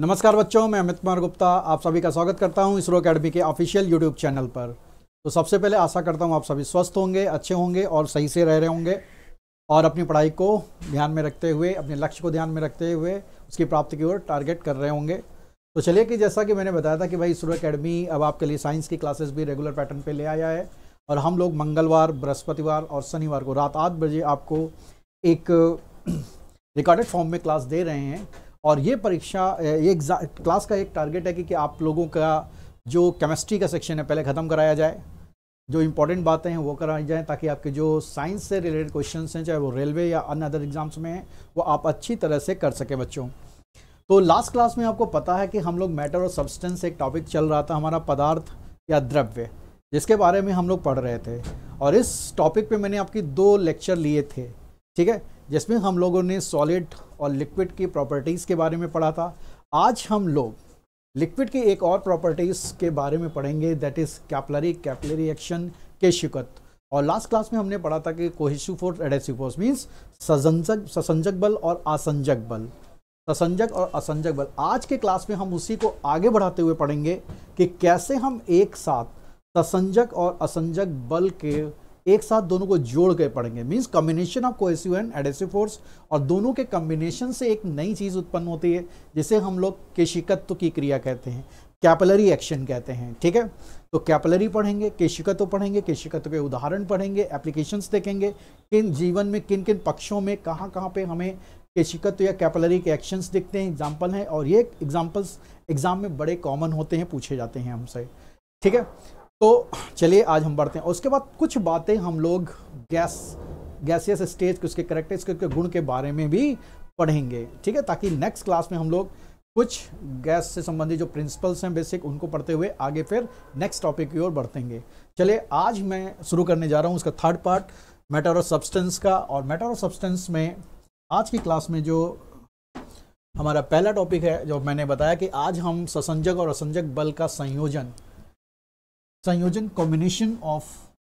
नमस्कार बच्चों मैं अमित कुमार गुप्ता आप सभी का स्वागत करता हूं इसरो अकेडमी के ऑफिशियल यूट्यूब चैनल पर तो सबसे पहले आशा करता हूं आप सभी स्वस्थ होंगे अच्छे होंगे और सही से रह रहे होंगे और अपनी पढ़ाई को ध्यान में रखते हुए अपने लक्ष्य को ध्यान में रखते हुए उसकी प्राप्ति की ओर टारगेट कर रहे होंगे तो चलिए कि जैसा कि मैंने बताया था कि भाई इसरो अकेडमी अब आपके लिए साइंस की क्लासेस भी रेगुलर पैटर्न पर ले आया है और हम लोग मंगलवार बृहस्पतिवार और शनिवार को रात आठ बजे आपको एक रिकॉर्डेड फॉर्म में क्लास दे रहे हैं और ये परीक्षा ये क्लास का एक टारगेट है कि, कि आप लोगों का जो केमिस्ट्री का सेक्शन है पहले ख़त्म कराया जाए जो इम्पोर्टेंट बातें हैं वो कराई जाएँ ताकि आपके जो साइंस से रिलेटेड क्वेश्चन हैं चाहे वो रेलवे या अन्य अदर एग्ज़ाम्स में हैं वो आप अच्छी तरह से कर सकें बच्चों तो लास्ट क्लास में आपको पता है कि हम लोग मैटर और सब्सटेंस एक टॉपिक चल रहा था हमारा पदार्थ या द्रव्य जिसके बारे में हम लोग पढ़ रहे थे और इस टॉपिक पे मैंने आपकी दो लेक्चर लिए थे ठीक है जिसमें हम लोगों ने सॉलिड और लिक्विड की प्रॉपर्टीज़ के बारे में पढ़ा था आज हम लोग लिक्विड की एक और प्रॉपर्टीज़ के बारे में पढ़ेंगे that is capillary capillary action के शिकत और लास्ट क्लास में हमने पढ़ा था कि cohesive force adhesive force means सजंजक ससंजक बल और असंजक बल ससंजक और असंजक बल आज के क्लास में हम उसी को आगे बढ़ाते हुए पढ़ेंगे कि कैसे हम एक साथ ससंजक और असंजक बल के एक साथ दोनों को जोड़ के पढ़ेंगे means combination of cohesive and adhesive force और दोनों के कम्बिनेशन से एक नई चीज़ उत्पन्न होती है जिसे हम लोग केशिकत्व की क्रिया कहते हैं कैपलरी एक्शन कहते हैं ठीक है तो कैपलरी पढ़ेंगे केशिकत्व पढ़ेंगे केशिकत्व के उदाहरण पढ़ेंगे एप्लीकेशंस देखेंगे किन जीवन में किन किन पक्षों में कहाँ कहाँ पर हमें केशिकत्व या कैपलरी के एक्शंस दिखते हैं एग्जाम्पल हैं और ये एग्जाम्पल्स एग्जाम में बड़े कॉमन होते हैं पूछे जाते हैं हमसे ठीक है तो चलिए आज हम बढ़ते हैं उसके बाद कुछ बातें हम लोग गैस गैसियस स्टेज के उसके करेक्टर्स के उसके गुण के बारे में भी पढ़ेंगे ठीक है ताकि नेक्स्ट क्लास में हम लोग कुछ गैस से संबंधित जो प्रिंसिपल्स हैं बेसिक उनको पढ़ते हुए आगे फिर नेक्स्ट टॉपिक की ओर बढ़तेंगे चलिए आज मैं शुरू करने जा रहा हूँ उसका third part matter of substance का और मैटर ऑफ सब्सटेंस में आज की क्लास में जो हमारा पहला टॉपिक है जो मैंने बताया कि आज हम ससंजक और असंजक बल का संयोजन संयोजन combination of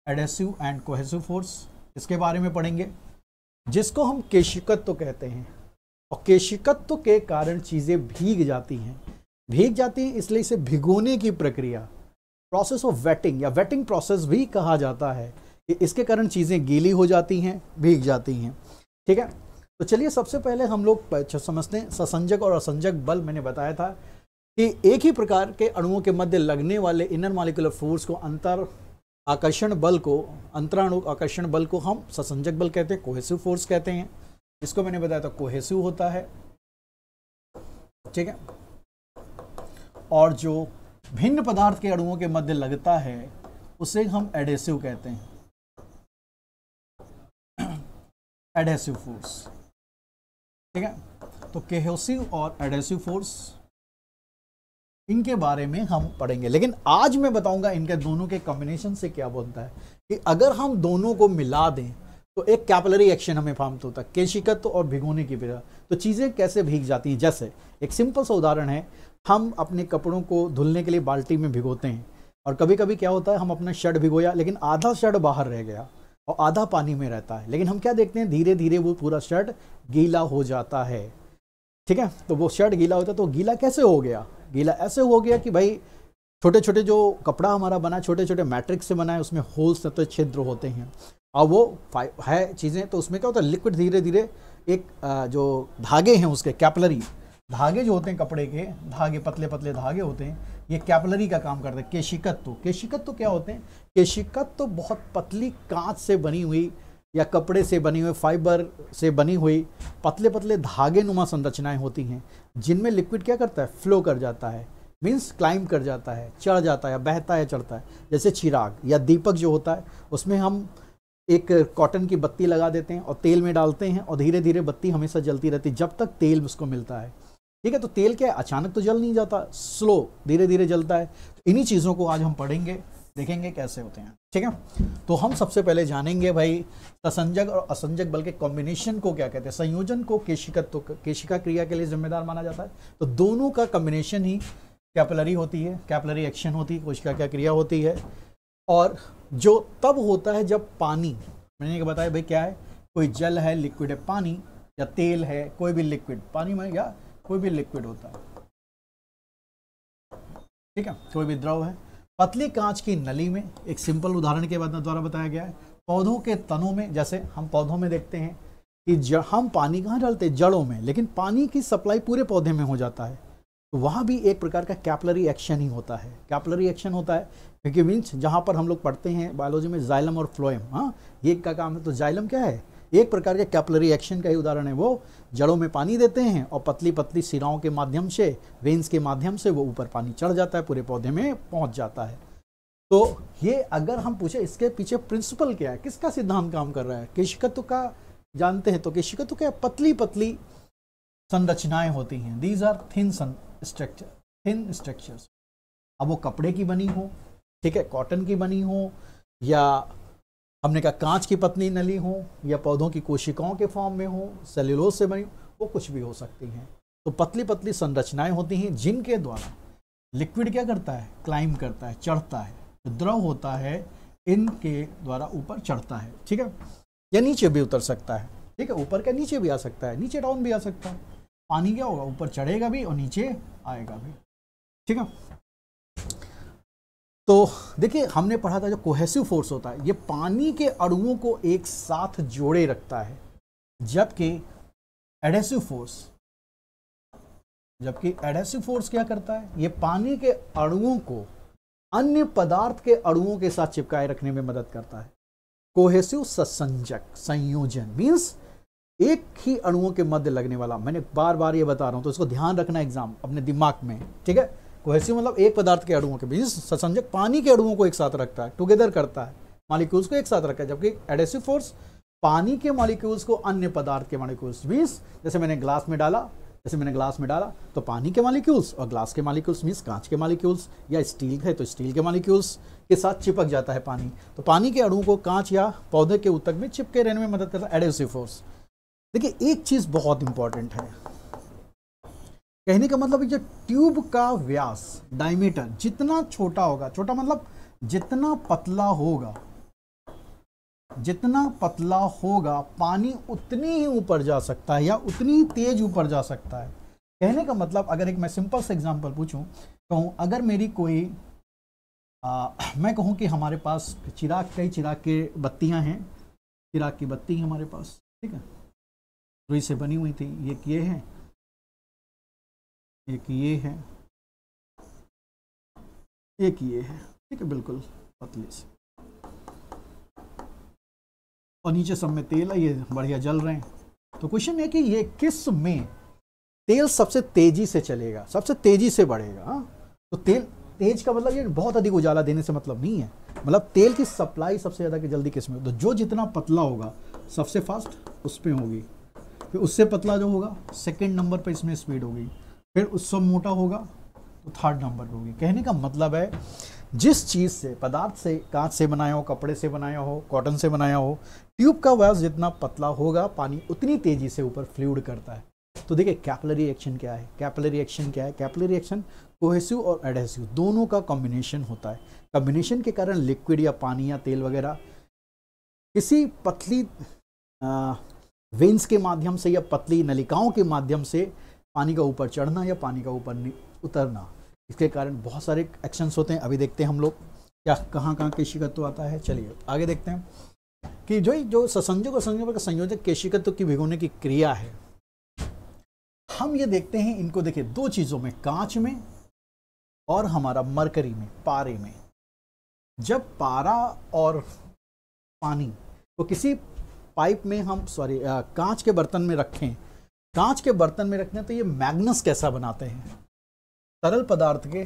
adhesive and cohesive force इसके बारे में पढ़ेंगे जिसको हम केशिकत्व तो कहते हैं और केशिकत्व तो के कारण चीज़ें भीग जाती हैं भीग जाती हैं इसलिए इसे भिगोने की प्रक्रिया प्रोसेस ऑफ वेटिंग या वेटिंग प्रोसेस भी कहा जाता है इसके कारण चीज़ें गीली हो जाती हैं भीग जाती हैं ठीक है तो चलिए सबसे पहले हम लोग समझते हैं ससंजक और असंजक बल मैंने बताया था कि एक ही प्रकार के अणुओं के मध्य लगने वाले इनर मालिकुलर फोर्स को अंतर आकर्षण बल को अंतराणु आकर्षण बल को हम ससंजक बल कहते हैं कोहेसिव फोर्स कहते हैं इसको मैंने बताया था कोहेसिव होता है ठीक है और जो भिन्न पदार्थ के अणुओं के मध्य लगता है उसे हम एडेसिव कहते हैं एडेसिव फोर्स ठीक है तो केहेसिव और एडेसिव फोर्स इनके बारे में हम पढ़ेंगे लेकिन आज मैं बताऊंगा इनके दोनों के कॉम्बिनेशन से क्या बनता है कि अगर हम दोनों को मिला दें तो एक कैपलरी एक्शन हमें फार्म होता है केशिकत्व और भिगोने की वजह तो चीज़ें कैसे भीग जाती हैं जैसे एक सिंपल सा उदाहरण है हम अपने कपड़ों को धुलने के लिए बाल्टी में भिगोते हैं और कभी कभी क्या होता है हम अपना शर्ट भिगोया लेकिन आधा शर्ट बाहर रह गया और आधा पानी में रहता है लेकिन हम क्या देखते हैं धीरे धीरे वो पूरा शर्ट गीला हो जाता है ठीक है तो वो शर्ट गीला होता है तो गीला कैसे हो गया गीला ऐसे हो गया कि भाई छोटे छोटे जो कपड़ा हमारा बना छोटे छोटे मैट्रिक्स से बना है उसमें होल्स तो छिद्र होते हैं और वो है चीज़ें तो उसमें क्या होता है लिक्विड धीरे धीरे एक जो धागे हैं उसके कैपलरी धागे जो होते हैं कपड़े के धागे पतले पतले धागे होते हैं ये कैपलरी का काम करते हैं केशिकत्व केशिकत्व क्या होते हैं केशिकत्व बहुत पतली कांच से बनी हुई या कपड़े से बनी हुई फाइबर से बनी हुई पतले पतले धागे नुमा संरचनाएं होती हैं जिनमें लिक्विड क्या करता है फ्लो कर जाता है मीन्स क्लाइम कर जाता है चढ़ जाता है बहता है चढ़ता है जैसे चिराग या दीपक जो होता है उसमें हम एक कॉटन की बत्ती लगा देते हैं और तेल में डालते हैं और धीरे धीरे बत्ती हमेशा जलती रहती है जब तक तेल उसको मिलता है ठीक है तो तेल क्या है अचानक तो जल नहीं जाता स्लो धीरे धीरे जलता है तो इन्हीं चीज़ों को आज हम पढ़ेंगे देखेंगे कैसे होते हैं ठीक है तो हम सबसे पहले जानेंगे भाई असंजक और असंजक बल के कॉम्बिनेशन को क्या कहते हैं संयोजन को केशिकत्व तो, केशिका क्रिया के लिए जिम्मेदार माना जाता है तो दोनों का कॉम्बिनेशन ही कैपलरी होती है कैपलरी एक्शन होती है कोशिका क्या क्रिया होती है और जो तब होता है जब पानी मैंने बताया भाई क्या है कोई जल है लिक्विड है पानी या तेल है कोई भी लिक्विड पानी में या कोई भी लिक्विड होता है ठीक है कोई भी द्रव है पतली कांच की नली में एक सिंपल उदाहरण के द्वारा बताया गया है पौधों के तनों में जैसे हम पौधों में देखते हैं कि हम पानी कहाँ डालते जड़ों में लेकिन पानी की सप्लाई पूरे पौधे में हो जाता है तो वहाँ भी एक प्रकार का कैपलरी एक्शन ही होता है कैपलरी एक्शन होता है क्योंकि मीन्स जहाँ पर हम लोग पढ़ते हैं बायोलॉजी में जाइलम और फ्लोएम हाँ ये का काम है तो जाइलम क्या है एक प्रकार के कैपलरी एक्शन का ही उदाहरण है वो जड़ों में पानी देते हैं और पतली पतली सिराओं के माध्यम से वेन्स के माध्यम से वो ऊपर पानी चढ़ जाता है पूरे पौधे में पहुंच जाता है तो ये अगर हम पूछे इसके पीछे प्रिंसिपल क्या है किसका सिद्धांत काम कर रहा है केशिकत्व का जानते हैं तो केशिकत्व क्या पतली पतली संरचनाएं होती हैं these are thin structure thin structure अब वो कपड़े की बनी हो ठीक है कॉटन की बनी हो या हमने कहा कांच की पत्नी नली हो या पौधों की कोशिकाओं के फॉर्म में हो सेल्यूलोज से बनी वो कुछ भी हो सकती हैं तो पतली पतली संरचनाएं होती हैं जिनके द्वारा लिक्विड क्या करता है क्लाइम करता है चढ़ता है द्रव होता है इनके द्वारा ऊपर चढ़ता है ठीक है या नीचे भी उतर सकता है ठीक है ऊपर क्या नीचे भी आ सकता है नीचे डाउन भी आ सकता है पानी क्या होगा ऊपर चढ़ेगा भी और नीचे आएगा भी ठीक है तो देखिए हमने पढ़ा था जो कोहेसिव फोर्स होता है ये पानी के अड़ुओं को एक साथ जोड़े रखता है जबकि एडेसिव फोर्स जबकि एडेसिव फोर्स क्या करता है ये पानी के अड़ुओं को अन्य पदार्थ के अड़ुओं के साथ चिपकाए रखने में मदद करता है कोहेसिव ससंजक संयोजन मीन्स एक ही अणुओं के मध्य लगने वाला मैंने बार बार ये बता रहा हूं तो इसको ध्यान रखना एग्जाम अपने दिमाग में ठीक है वैसे मतलब एक पदार्थ के अड़ुओं के बीच ससंजक पानी के अड़ुओं को एक साथ रखता है टुगेदर करता है मालिक्यूल्स को एक साथ रखता है जबकि एडेसिव फोर्स पानी के मॉलिक्यूल्स को अन्य पदार्थ के मॉलिक्यूल्स बीस जैसे मैंने ग्लास में डाला जैसे मैंने ग्लास में डाला तो पानी के मॉलिक्यूल्स और ग्लास के मॉलिक्यूल्स मीन्स कांच के मॉलिक्यूल्स या स्टील है तो स्टील के मॉलिक्यूल्स के साथ चिपक जाता है पानी तो पानी के अड़ुओं को कांच या पौधे के उत्तक में चिपके रहने में मदद करता है एडेसिव फोर्स देखिए एक चीज़ बहुत इंपॉर्टेंट है कहने का मतलब जो ट्यूब का व्यास डायमीटर जितना छोटा होगा छोटा मतलब जितना पतला होगा जितना पतला होगा पानी उतनी ही ऊपर जा सकता है या उतनी ही तेज ऊपर जा सकता है कहने का मतलब अगर एक मैं सिंपल से एग्जांपल पूछूं कहूँ तो अगर मेरी कोई आ, मैं कहूँ कि हमारे पास चिराग कई चिराग के बत्तियां हैं चिराग की बत्ती हमारे पास ठीक है रुई तो से बनी हुई थी ये किए हैं एक ये है एक ये है ठीक है बिल्कुल पतली से और नीचे सब में तेल है ये बढ़िया जल रहे हैं तो क्वेश्चन है कि ये किस में तेल सबसे तेजी से चलेगा सबसे तेजी से बढ़ेगा हाँ? तो तेल तेज का मतलब ये बहुत अधिक उजाला देने से मतलब नहीं है मतलब तेल की सप्लाई सबसे ज़्यादा कि जल्दी किस में तो जो जितना पतला होगा सबसे फास्ट उस पर होगी फिर उससे पतला जो होगा सेकेंड नंबर पर इसमें स्पीड होगी फिर उससे मोटा होगा तो थर्ड नंबर होगी कहने का मतलब है जिस चीज़ से पदार्थ से कांच से बनाया हो कपड़े से बनाया हो कॉटन से बनाया हो ट्यूब का व्यास जितना पतला होगा पानी उतनी तेज़ी से ऊपर फ्लूड करता है तो देखिए कैपलरी एक्शन क्या है कैपलरी एक्शन क्या है कैपलरी एक्शन कोहेसिव और एडहेसिव दोनों का कॉम्बिनेशन होता है कॉम्बिनेशन के कारण लिक्विड या पानी या तेल वगैरह किसी पतली वेंस के माध्यम से या पतली नलिकाओं के माध्यम से पानी का ऊपर चढ़ना या पानी का ऊपर उतरना इसके कारण बहुत सारे एक्शंस होते हैं अभी देखते हैं हम लोग क्या कहाँ कहाँ केशिकत्व आता है चलिए आगे देखते हैं कि जो जो ससंजोग और संयोग का संयोजक केशिकत्व की भिगोने की क्रिया है हम ये देखते हैं इनको देखिए दो चीज़ों में कांच में और हमारा मरकरी में पारे में जब पारा और पानी को किसी पाइप में हम सॉरी कांच के बर्तन में रखें कांच के बर्तन में रखते हैं तो ये मैग्नस कैसा बनाते हैं तरल पदार्थ के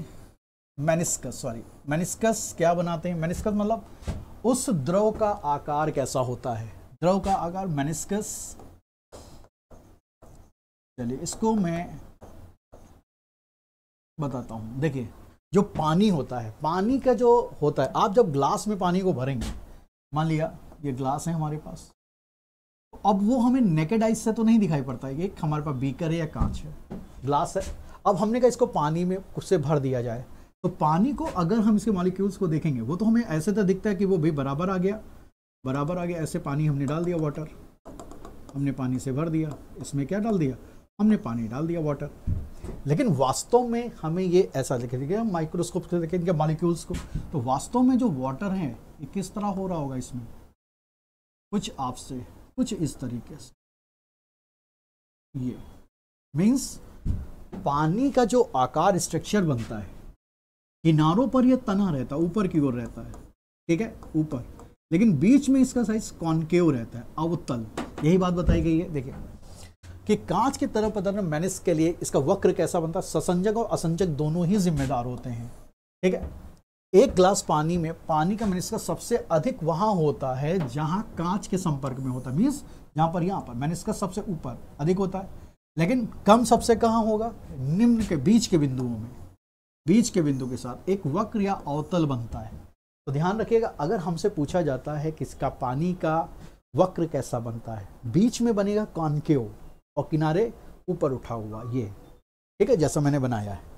मैनिस्कस सॉरी मैनिस्कस क्या बनाते हैं मैनिस्कस मतलब उस द्रव का आकार कैसा होता है द्रव का आकार मैनिस्कस चलिए इसको मैं बताता हूं देखिए जो पानी होता है पानी का जो होता है आप जब ग्लास में पानी को भरेंगे मान लिया ये ग्लास है हमारे पास अब वो हमें नेकेड आइस से तो नहीं दिखाई पड़ता है कि हमारे पास बीकर है या कांच है ग्लास है अब हमने कहा इसको पानी में उससे भर दिया जाए तो पानी को अगर हम इसके मॉलिक्यूल्स को देखेंगे वो तो हमें ऐसे तो दिखता है कि वो भी बराबर आ गया बराबर आ गया ऐसे पानी हमने डाल दिया वाटर हमने पानी से भर दिया इसमें क्या डाल दिया हमने पानी डाल दिया वाटर लेकिन वास्तव में हमें ये ऐसा देखे देखिए माइक्रोस्कोप से देखें इनके मॉलिक्यूल्स को तो वास्तव में जो वाटर है ये किस तरह हो रहा होगा इसमें कुछ आपसे कुछ इस तरीके से ये मीन्स पानी का जो आकार स्ट्रक्चर बनता है किनारों पर ये तना रहता है ऊपर की ओर रहता है ठीक है ऊपर लेकिन बीच में इसका साइज कॉनकेव रहता है अवतल यही बात बताई गई है देखिए कि कांच के तरफ पदार्थ मैनिस के लिए इसका वक्र कैसा बनता है ससंजक और असंजक दोनों ही जिम्मेदार होते हैं ठीक है एक ग्लास पानी में पानी का मैंने इसका सबसे अधिक वहां होता है जहां कांच के संपर्क में होता है मीन्स यहाँ पर यहां पर मैंने इसका सबसे ऊपर अधिक होता है लेकिन कम सबसे कहाँ होगा निम्न के बीच के बिंदुओं में बीच के बिंदु के साथ एक वक्र या अवतल बनता है तो ध्यान रखिएगा अगर हमसे पूछा जाता है कि इसका पानी का वक्र कैसा बनता है बीच में बनेगा कॉनकेव और किनारे ऊपर उठा हुआ ये ठीक है जैसा मैंने बनाया है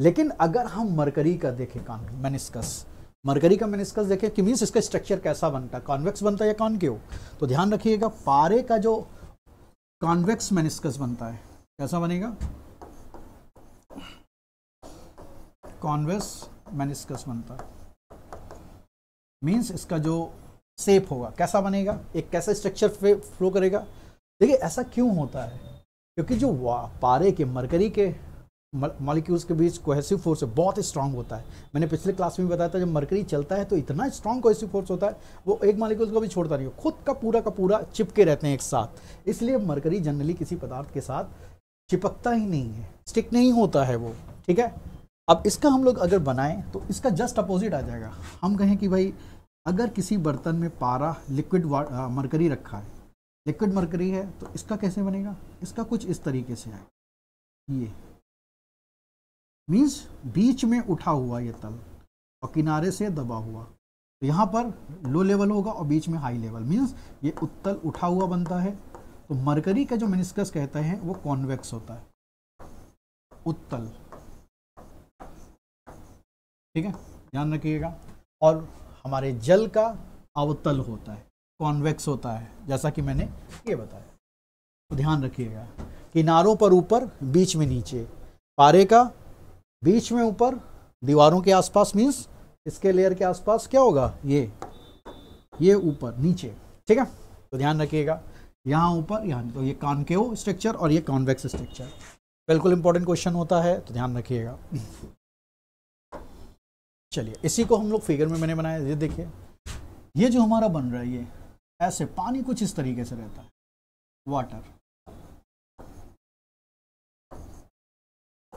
लेकिन अगर हम मरकरी का देखें कान मेनिस्कस मरकरी का मेनिस्कस देखें कि मीन्स इसका स्ट्रक्चर कैसा बनता है कॉन्वेक्स बनता है या क्यों तो ध्यान रखिएगा पारे का जो कॉन्वेक्स मेनिस्कस बनता है कैसा बनेगा कॉन्वेक्स मेनिस्कस बनता है मीन्स इसका जो सेप होगा कैसा बनेगा एक कैसा स्ट्रक्चर फ्लो करेगा देखिए ऐसा क्यों होता है क्योंकि जो पारे के मरकरी के मॉलिक्यूल्स के बीच कोहेसिव फोर्स बहुत स्ट्रांग होता है मैंने पिछले क्लास में बताया था जब मरकरी चलता है तो इतना स्ट्रांग कोहेसिव फोर्स होता है वो एक मॉलिक्यूल को भी छोड़ता नहीं खुद का पूरा का पूरा चिपके रहते हैं एक साथ इसलिए मरकरी जनरली किसी पदार्थ के साथ चिपकता ही नहीं है स्टिक नहीं होता है वो ठीक है अब इसका हम लोग अगर बनाएं तो इसका जस्ट अपोजिट आ जाएगा हम कहें कि भाई अगर किसी बर्तन में पारा लिक्विड मरकरी रखा है लिक्विड मरकरी है तो इसका कैसे बनेगा इसका कुछ इस तरीके से आएगा ये मीन्स बीच में उठा हुआ ये तल और किनारे से दबा हुआ तो यहाँ पर लो लेवल होगा और बीच में हाई लेवल मीन्स ये उत्तल उठा हुआ बनता है तो मरकरी का जो मिनिस्कस कहते हैं वो कॉन्वेक्स होता है उत्तल ठीक है ध्यान रखिएगा और हमारे जल का अवतल होता है कॉन्वेक्स होता है जैसा कि मैंने ये बताया तो ध्यान रखिएगा किनारों पर ऊपर बीच में नीचे पारे का बीच में ऊपर दीवारों के आसपास मीन्स इसके लेयर के आसपास क्या होगा ये ये ऊपर नीचे ठीक है तो ध्यान रखिएगा यहाँ ऊपर यहाँ तो ये के स्ट्रक्चर और ये कॉन्वेक्स स्ट्रक्चर बिल्कुल इंपॉर्टेंट क्वेश्चन होता है तो ध्यान रखिएगा चलिए इसी को हम लोग फिगर में मैंने बनाया ये देखिए ये जो हमारा बन रहा है ये ऐसे पानी कुछ इस तरीके से रहता है वाटर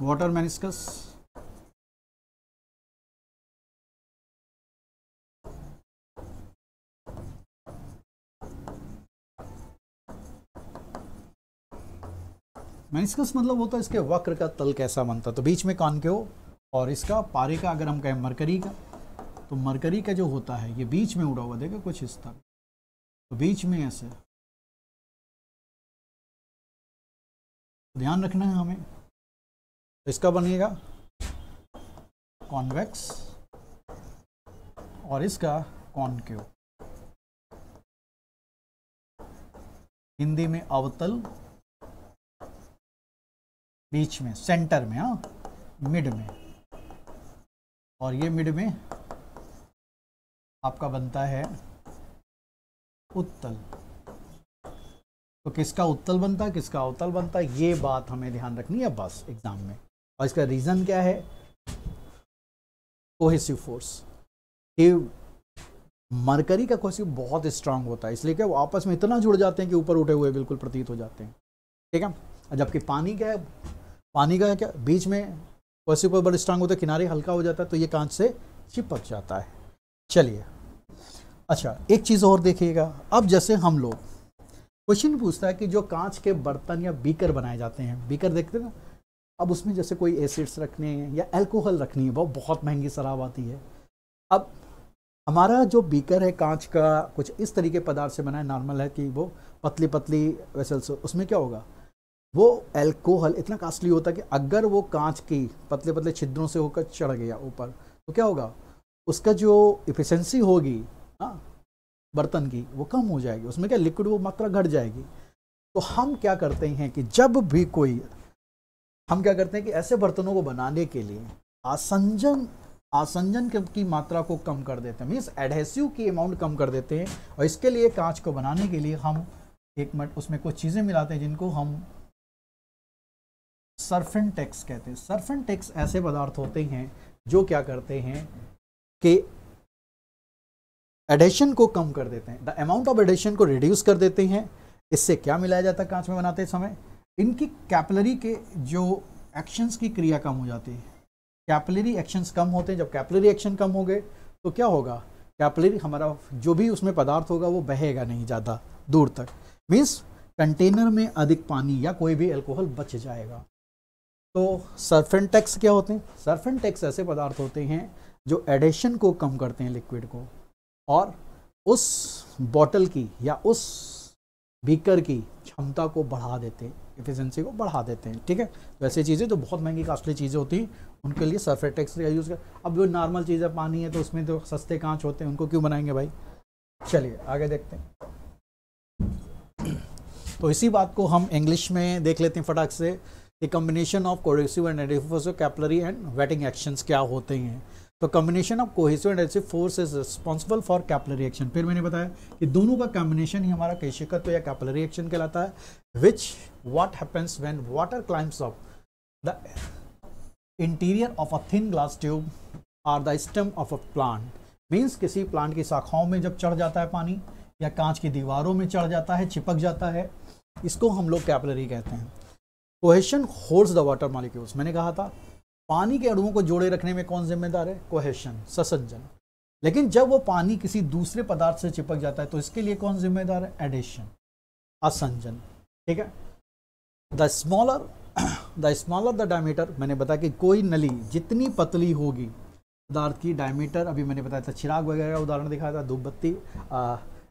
वाटर मैनिस्कस मेनिस्कस मतलब होता तो है इसके वक्र का तल कैसा बनता तो बीच में हो और इसका पारे का अगर हम कहें मरकरी का तो मरकरी का जो होता है ये बीच में उड़ा हुआ देगा कुछ इस तरह तो बीच में ऐसे ध्यान रखना है हमें तो इसका बनेगा कॉन्वेक्स और इसका कॉन्केव हिंदी में अवतल बीच में सेंटर में हाँ मिड में और ये मिड में आपका बनता है उत्तल तो किसका उत्तल बनता है किसका अवतल बनता है ये बात हमें ध्यान रखनी है बस एग्जाम में और इसका रीज़न क्या है कोहेसिव फोर्स ये मरकरी का कोहेसिव बहुत स्ट्रांग होता है इसलिए क्या वो आपस में इतना जुड़ जाते हैं कि ऊपर उठे हुए बिल्कुल प्रतीत हो जाते हैं ठीक है जबकि पानी क्या है पानी का क्या बीच में वैसे ऊपर बड़ा स्ट्रांग होता है किनारे हल्का हो जाता है तो ये कांच से चिपक जाता है चलिए अच्छा एक चीज़ और देखिएगा अब जैसे हम लोग क्वेश्चन पूछता है कि जो कांच के बर्तन या बीकर बनाए जाते हैं बीकर देखते हैं ना अब उसमें जैसे कोई एसिड्स रखने हैं या अल्कोहल रखनी है वो बहुत महंगी शराब आती है अब हमारा जो बीकर है कांच का कुछ इस तरीके पदार्थ से बना है नॉर्मल है कि वो पतली पतली वेसल्स उसमें क्या होगा वो एल्कोहल इतना कास्टली होता है कि अगर वो कांच की पतले पतले छिद्रों से होकर चढ़ गया ऊपर तो क्या होगा उसका जो इफिशेंसी होगी हाँ बर्तन की वो कम हो जाएगी उसमें क्या लिक्विड वो मात्रा घट जाएगी तो हम क्या करते हैं कि जब भी कोई हम क्या करते हैं कि ऐसे बर्तनों को बनाने के लिए आसंजन आसंजन की मात्रा को कम कर देते हैं मीन्स एडहेसिव की अमाउंट कम कर देते हैं और इसके लिए कांच को बनाने के लिए हम एक मिनट उसमें कुछ चीज़ें मिलाते हैं जिनको हम सर्फिन टैक्स कहते हैं सर्फिन टैक्स ऐसे पदार्थ होते हैं जो क्या करते हैं कि एडेशन को कम कर देते हैं द अमाउंट ऑफ एडेशन को रिड्यूस कर देते हैं इससे क्या मिलाया जाता है कांच में बनाते समय इनकी कैपलरी के जो एक्शंस की क्रिया कम हो जाती है कैपलरी एक्शंस कम होते हैं जब कैपलरी एक्शन कम हो गए तो क्या होगा कैपलरी हमारा जो भी उसमें पदार्थ होगा वो बहेगा नहीं ज़्यादा दूर तक मीन्स कंटेनर में अधिक पानी या कोई भी अल्कोहल बच जाएगा तो सर्फेंट टैक्स क्या होते हैं सर्फेंट टैक्स ऐसे पदार्थ होते हैं जो एडेशन को कम करते हैं लिक्विड को और उस बॉटल की या उस बीकर की क्षमता को बढ़ा देते हैं एफिशिएंसी को बढ़ा देते हैं ठीक है वैसे तो चीज़ें तो बहुत महंगी कास्टली चीज़ें होती हैं उनके लिए सर्फेट टैक्स का यूज़ कर अब जो नॉर्मल चीज़ें पानी है तो उसमें तो सस्ते कांच होते हैं उनको क्यों बनाएंगे भाई चलिए आगे देखते हैं तो इसी बात को हम इंग्लिश में देख लेते हैं फटाक से ये combination of cohesive and adhesive force capillary and wetting actions क्या होते हैं तो combination of cohesive and adhesive force is responsible for capillary action फिर मैंने बताया कि दोनों का कॉम्बिनेशन ही हमारा कैशिकत्व या कैपलरी एक्शन कहलाता है which what happens when water climbs of the interior of a thin glass tube or the stem of a plant means किसी प्लांट की शाखाओं में जब चढ़ जाता है पानी या कांच की दीवारों में चढ़ जाता है चिपक जाता है इसको हम लोग कैपलरी कहते हैं cohesion holds the water molecules मैंने कहा था पानी के अणुओं को जोड़े रखने में कौन जिम्मेदार है कोहेशन ससज्जन लेकिन जब वो पानी किसी दूसरे पदार्थ से चिपक जाता है तो इसके लिए कौन जिम्मेदार है एडिशन असंजन ठीक है the smaller the smaller the diameter मैंने बताया कि कोई नली जितनी पतली होगी पदार्थ की डायमीटर अभी मैंने बताया था चिराग वगैरह उदाहरण दिखाया था धूप बत्ती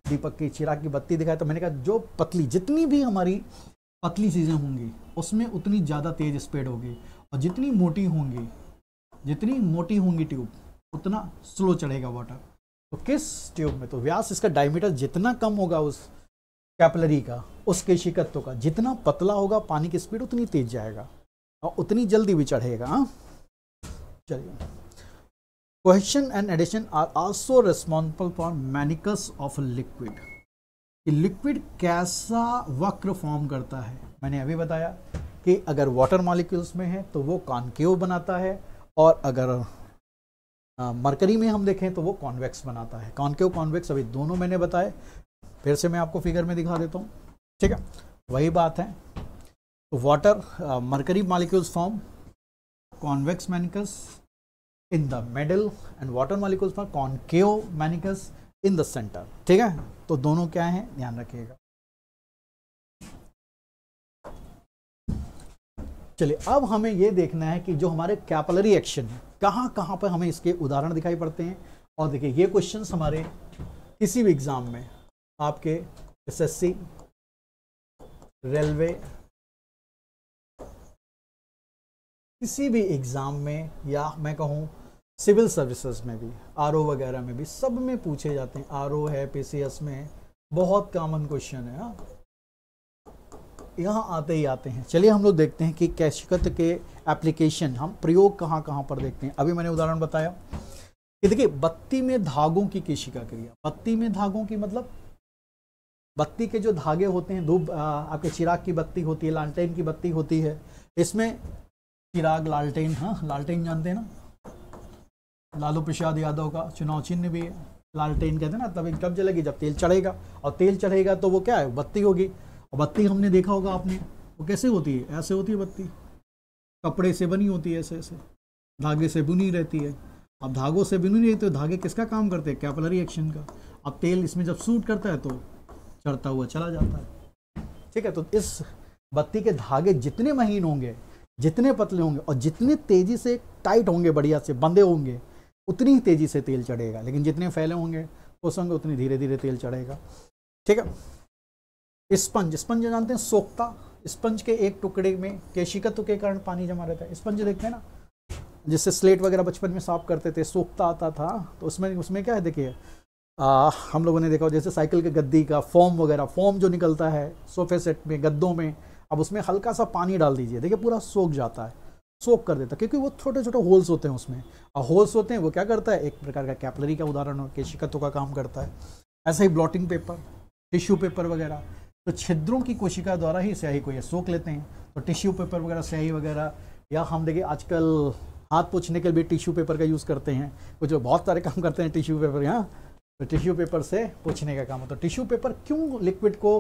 दीपक की चिराग की बत्ती दिखाया तो मैंने कहा जो पतली जितनी भी हमारी पतली चीज़ें होंगी उसमें उतनी ज़्यादा तेज़ स्पीड होगी और जितनी मोटी होंगी जितनी मोटी होंगी ट्यूब उतना स्लो चढ़ेगा वाटर तो किस ट्यूब में तो व्यास इसका डायमीटर जितना कम होगा उस कैपलरी का उस केशिकत्व का जितना पतला होगा पानी की स्पीड उतनी तेज जाएगा और उतनी जल्दी भी चढ़ेगा हाँ चलिए question and adhesion are also responsible for meniscus of liquid कि लिक्विड कैसा वक्र फॉर्म करता है मैंने अभी बताया कि अगर वाटर मॉलिक्यूल्स में है तो वो कॉनकेव बनाता है और अगर मरकरी में हम देखें तो वो कॉन्वेक्स बनाता है कॉन्केव कॉन्वेक्स अभी दोनों मैंने बताए फिर से मैं आपको फिगर में दिखा देता हूँ ठीक है वही बात है water mercury molecules form convex meniscus in the middle and water molecules for concave meniscus in the centre ठीक है तो दोनों क्या है ध्यान रखिएगा चलिए अब हमें यह देखना है कि जो हमारे कैपलरी एक्शन है कहां कहां पर हमें इसके उदाहरण दिखाई पड़ते हैं और देखिए ये क्वेश्चन हमारे किसी भी एग्ज़ाम में आपके एसएससी रेलवे किसी भी एग्ज़ाम में या मैं कहूं सिविल सर्विसेज में भी आर वगैरह में भी सब में पूछे जाते हैं आर है पी में बहुत कॉमन क्वेश्चन है हाँ यहाँ आते ही आते हैं चलिए हम लोग देखते हैं कि कैशकत के एप्लीकेशन हम प्रयोग कहाँ कहाँ पर देखते हैं अभी मैंने उदाहरण बताया कि देखिए बत्ती में धागों की केशिका क्रिया बत्ती में धागों की मतलब बत्ती के जो धागे होते हैं धूप आपके चिराग की बत्ती होती है लालटेन की बत्ती होती है इसमें चिराग लालटेन हाँ लालटेन जानते हैं ना लालू प्रसाद यादव का चुनाव चिन्ह भी है लालटेन कहते हैं ना तभी कब जलेगी जब तेल चढ़ेगा और तेल चढ़ेगा तो वो क्या है बत्ती होगी और बत्ती हमने देखा होगा आपने वो कैसे होती है ऐसे होती है बत्ती कपड़े से बनी होती है ऐसे ऐसे धागे से बुनी रहती है अब धागों से बुनी रहती है तो धागे किसका काम करते हैं कैपलरी एक्शन का अब तेल इसमें जब सूट करता है तो चढ़ता हुआ चला जाता है ठीक है तो इस बत्ती के धागे जितने महीन होंगे जितने पतले होंगे और जितने तेज़ी से टाइट होंगे बढ़िया से बंधे होंगे उतनी ही तेज़ी से तेल चढ़ेगा लेकिन जितने फैले होंगे ठोस संग उतनी धीरे धीरे तेल चढ़ेगा ठीक है स्पंज स्पंज जानते हैं सोखता स्पंज के एक टुकड़े में केशिकत्व के कारण पानी जमा रहता है स्पंज देखते हैं ना जिससे स्लेट वगैरह बचपन में साफ करते थे सोखता आता था तो उसमें उसमें क्या है देखिए हम लोगों ने देखा जैसे साइकिल के गद्दी का फॉर्म वगैरह फॉर्म जो निकलता है सोफे सेट में गद्दों में अब उसमें हल्का सा पानी डाल दीजिए देखिए पूरा सोख जाता है सोक कर देता क्योंकि वो छोटे छोटे होल्स होते हैं उसमें और होल्स होते हैं वो क्या करता है एक प्रकार का कैपलरी का उदाहरण हो केशिकत्व का काम करता है ऐसा ही ब्लॉटिंग पेपर टिश्यू पेपर वगैरह तो छिद्रों की कोशिका द्वारा ही स्याही को ये सोख लेते हैं तो टिश्यू पेपर वगैरह स्याही वगैरह या हम देखिए आजकल हाथ पोछने के लिए टिश्यू पेपर का यूज़ करते हैं वो जो बहुत सारे काम करते हैं टिश्यू पेपर यहाँ तो टिश्यू पेपर से पोछने का काम होता है टिश्यू तो पेपर क्यों लिक्विड को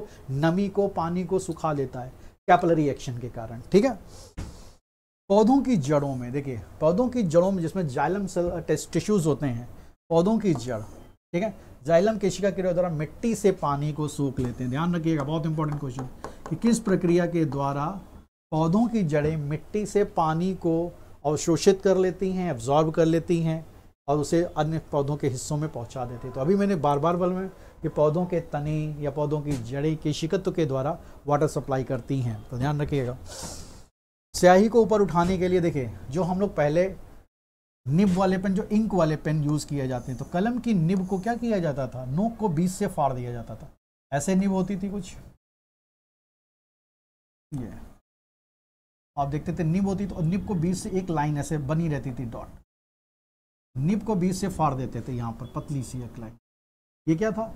नमी को पानी को सुखा लेता है कैपलरी एक्शन के कारण ठीक है पौधों की जड़ों में देखिए पौधों की जड़ों में जिसमें जाइलम सेल टिश्यूज़ होते हैं पौधों की जड़ ठीक है जाइलम केशिका क्रिया द्वारा मिट्टी से पानी को सोख लेते हैं ध्यान रखिएगा बहुत इंपॉर्टेंट क्वेश्चन कि किस प्रक्रिया के द्वारा पौधों की जड़ें मिट्टी से पानी को अवशोषित कर लेती हैं एब्जॉर्ब कर लेती हैं और उसे अन्य पौधों के हिस्सों में पहुंचा देती हैं तो अभी मैंने बार बार बल में कि पौधों के तने या पौधों की जड़ें केशिकत्व के द्वारा वाटर सप्लाई करती हैं तो ध्यान रखिएगा स्याही को ऊपर उठाने के लिए देखिए जो हम लोग पहले निब वाले पेन जो इंक वाले पेन यूज़ किए जाते हैं तो कलम की निब को क्या किया जाता था नोक को बीच से फाड़ दिया जाता था ऐसे निब होती थी कुछ ये आप देखते थे निब होती तो निब को बीच से एक लाइन ऐसे बनी रहती थी डॉट निब को बीच से फाड़ देते थे यहाँ पर पतली सी एक लाइन ये क्या था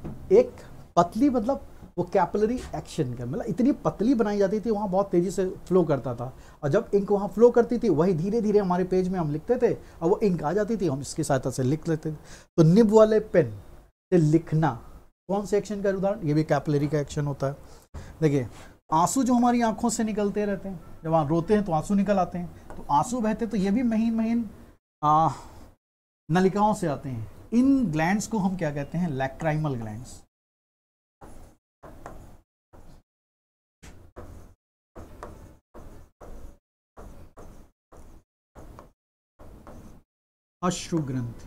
एक पतली मतलब वो कैपलरी एक्शन का मतलब इतनी पतली बनाई जाती थी वहाँ बहुत तेज़ी से फ्लो करता था और जब इंक वहाँ फ्लो करती थी वही धीरे धीरे हमारे पेज में हम लिखते थे और वो इंक आ जाती थी हम इसकी सहायता से लिख लेते थे तो निब वाले पेन से लिखना कौन से एक्शन का उदाहरण ये भी कैपलरी का एक्शन होता है देखिए आंसू जो हमारी आंखों से निकलते रहते हैं जब हम रोते हैं तो आंसू निकल आते हैं तो आंसू बहते तो ये भी महीन महीन नलिकाओं से आते हैं इन ग्लैंड्स को हम क्या कहते हैं लैक्राइमल ग्लैंड्स अश्रु ग्रंथ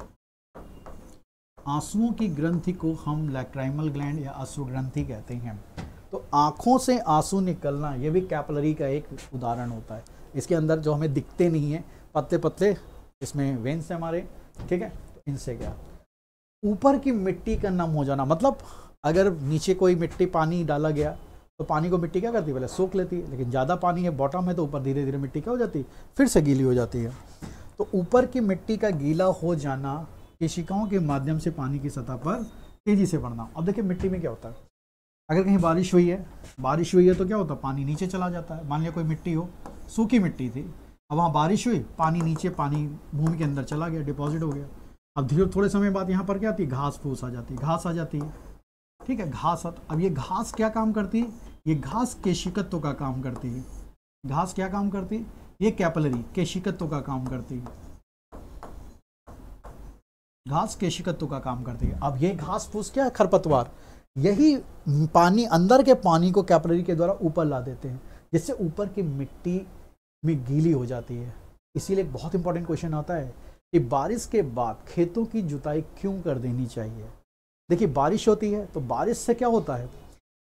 आंसुओं की ग्रंथि को हम लैक्राइमल ग्लैंड या अश्रु ग्रंथि कहते हैं तो आंखों से आंसू निकलना यह भी कैपलरी का एक उदाहरण होता है इसके अंदर जो हमें दिखते नहीं है पतले पतले इसमें वेंस है हमारे ठीक है तो इनसे क्या ऊपर की मिट्टी का नम हो जाना मतलब अगर नीचे कोई मिट्टी पानी डाला गया तो पानी को मिट्टी क्या करती है पहले सोख लेती है लेकिन ज़्यादा पानी है बॉटम है तो ऊपर धीरे धीरे मिट्टी क्या हो जाती है फिर से गीली हो जाती है तो ऊपर की मिट्टी का गीला हो जाना केशिकाओं के माध्यम से पानी की सतह पर तेज़ी से बढ़ना अब देखिए मिट्टी में क्या होता है अगर कहीं बारिश हुई है बारिश हुई है तो क्या होता है पानी नीचे चला जाता है मान लिया कोई मिट्टी हो सूखी मिट्टी थी अब वहाँ बारिश हुई पानी नीचे पानी भूमि के अंदर चला गया डिपॉजिट हो गया अब धीरे थोड़े समय बाद यहाँ पर क्या आती है घास फूस आ जाती है घास आ जाती है ठीक है घास अब ये घास क्या काम करती है ये घास केशिकत्व का काम करती है घास क्या काम करती है ये कैपलरी केशिकत्व का काम करती है घास केशिकत्व का काम करती है अब ये घास फूस क्या है खरपतवार यही पानी अंदर के पानी को कैपलरी के द्वारा ऊपर ला देते हैं जिससे ऊपर की मिट्टी में गीली हो जाती है इसीलिए बहुत इंपॉर्टेंट क्वेश्चन आता है कि बारिश के बाद खेतों की जुताई क्यों कर देनी चाहिए देखिए बारिश होती है तो बारिश से क्या होता है